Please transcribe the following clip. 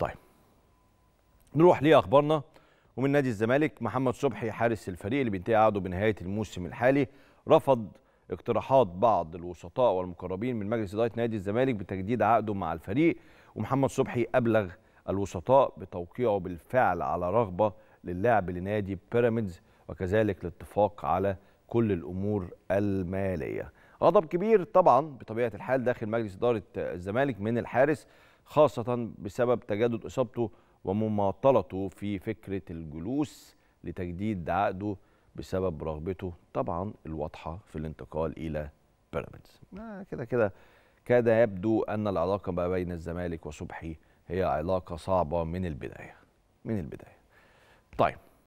طيب نروح لأخبارنا ومن نادي الزمالك محمد صبحي حارس الفريق اللي بينتهي عقده بنهاية الموسم الحالي رفض اقتراحات بعض الوسطاء والمقربين من مجلس إدارة نادي الزمالك بتجديد عقده مع الفريق ومحمد صبحي أبلغ الوسطاء بتوقيعه بالفعل على رغبة للعب لنادي بيراميدز وكذلك الاتفاق على كل الأمور المالية غضب كبير طبعا بطبيعة الحال داخل مجلس إدارة الزمالك من الحارس خاصة بسبب تجدد إصابته ومماطلته في فكرة الجلوس لتجديد عقده بسبب رغبته طبعا الواضحة في الانتقال إلى بيراميدز آه، كده كده كاد يبدو أن العلاقة ما بين الزمالك وصبحي هي علاقة صعبة من البداية من البداية طيب